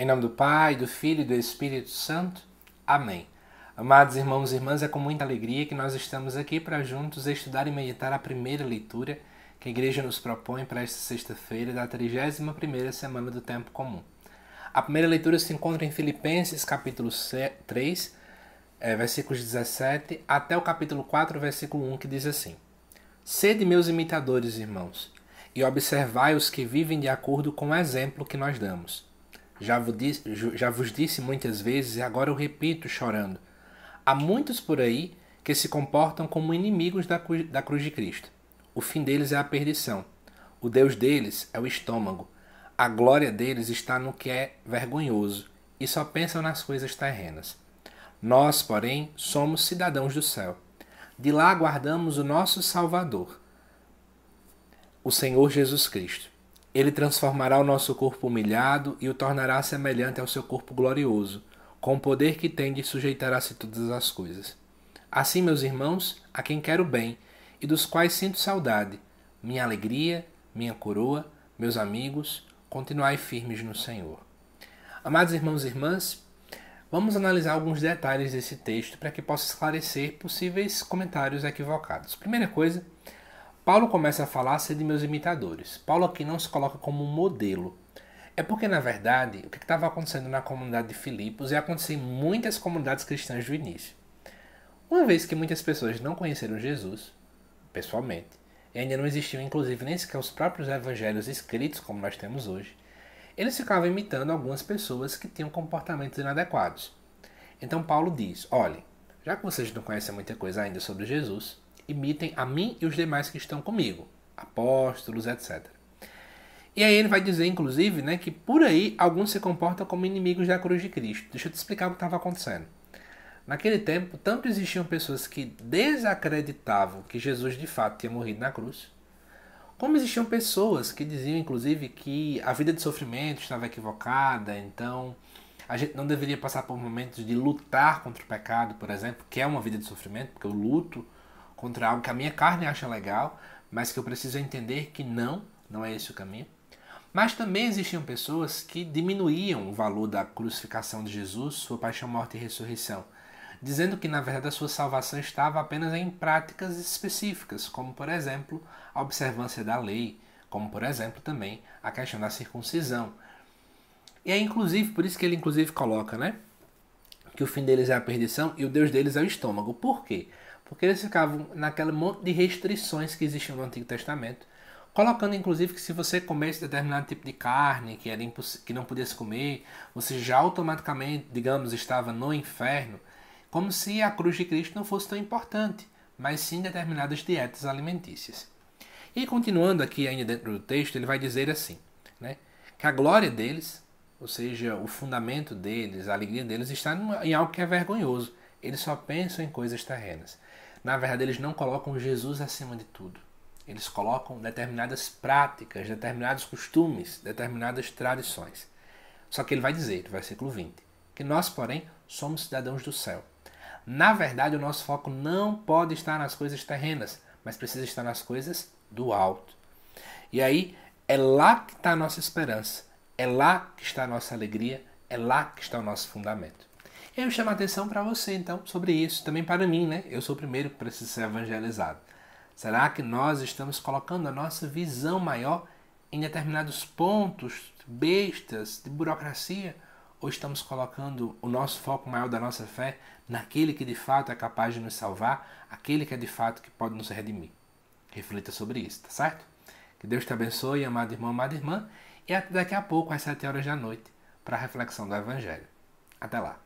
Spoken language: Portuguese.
Em nome do Pai, do Filho e do Espírito Santo. Amém. Amados irmãos e irmãs, é com muita alegria que nós estamos aqui para juntos estudar e meditar a primeira leitura que a igreja nos propõe para esta sexta-feira da 31ª semana do tempo comum. A primeira leitura se encontra em Filipenses capítulo 3, eh, versículos 17 até o capítulo 4, versículo 1, que diz assim: Sede meus imitadores, irmãos, e observai os que vivem de acordo com o exemplo que nós damos já vos, disse, já vos disse muitas vezes e agora eu repito chorando. Há muitos por aí que se comportam como inimigos da, da cruz de Cristo. O fim deles é a perdição. O Deus deles é o estômago. A glória deles está no que é vergonhoso e só pensam nas coisas terrenas. Nós, porém, somos cidadãos do céu. De lá aguardamos o nosso Salvador, o Senhor Jesus Cristo ele transformará o nosso corpo humilhado e o tornará semelhante ao seu corpo glorioso, com o poder que tem de sujeitar-se todas as coisas. Assim, meus irmãos, a quem quero bem e dos quais sinto saudade, minha alegria, minha coroa, meus amigos, continuai firmes no Senhor. Amados irmãos e irmãs, vamos analisar alguns detalhes desse texto para que possa esclarecer possíveis comentários equivocados. Primeira coisa, Paulo começa a falar ser de meus imitadores. Paulo aqui não se coloca como um modelo. É porque, na verdade, o que estava acontecendo na comunidade de Filipos e é acontecer em muitas comunidades cristãs do início. Uma vez que muitas pessoas não conheceram Jesus, pessoalmente, e ainda não existiam, inclusive, nem sequer os próprios evangelhos escritos como nós temos hoje, eles ficavam imitando algumas pessoas que tinham comportamentos inadequados. Então Paulo diz: olhe, já que vocês não conhecem muita coisa ainda sobre Jesus, imitem a mim e os demais que estão comigo, apóstolos, etc. E aí ele vai dizer, inclusive, né, que por aí alguns se comportam como inimigos da cruz de Cristo. Deixa eu te explicar o que estava acontecendo. Naquele tempo, tanto existiam pessoas que desacreditavam que Jesus de fato tinha morrido na cruz, como existiam pessoas que diziam, inclusive, que a vida de sofrimento estava equivocada, então a gente não deveria passar por momentos de lutar contra o pecado, por exemplo, que é uma vida de sofrimento, porque o luto contra algo que a minha carne acha legal, mas que eu preciso entender que não, não é esse o caminho. Mas também existiam pessoas que diminuíam o valor da crucificação de Jesus, sua paixão, morte e ressurreição, dizendo que na verdade a sua salvação estava apenas em práticas específicas, como por exemplo a observância da lei, como por exemplo também a questão da circuncisão. E é inclusive por isso que ele inclusive coloca, né, que o fim deles é a perdição e o Deus deles é o estômago. Por quê? porque eles ficavam naquele monte de restrições que existiam no Antigo Testamento, colocando inclusive que se você comesse determinado tipo de carne que, era que não podia se comer, você já automaticamente, digamos, estava no inferno, como se a cruz de Cristo não fosse tão importante, mas sim determinadas dietas alimentícias. E continuando aqui ainda dentro do texto, ele vai dizer assim, né, que a glória deles, ou seja, o fundamento deles, a alegria deles, está em algo que é vergonhoso, eles só pensam em coisas terrenas. Na verdade, eles não colocam Jesus acima de tudo. Eles colocam determinadas práticas, determinados costumes, determinadas tradições. Só que ele vai dizer, no versículo 20, que nós, porém, somos cidadãos do céu. Na verdade, o nosso foco não pode estar nas coisas terrenas, mas precisa estar nas coisas do alto. E aí, é lá que está a nossa esperança, é lá que está a nossa alegria, é lá que está o nosso fundamento eu chamo a atenção para você, então, sobre isso, também para mim, né? Eu sou o primeiro que precisa ser evangelizado. Será que nós estamos colocando a nossa visão maior em determinados pontos bestas de burocracia? Ou estamos colocando o nosso foco maior da nossa fé naquele que de fato é capaz de nos salvar, aquele que é de fato que pode nos redimir? Reflita sobre isso, tá certo? Que Deus te abençoe, amado irmão, amada irmã, e até daqui a pouco, às sete horas da noite, para a reflexão do Evangelho. Até lá!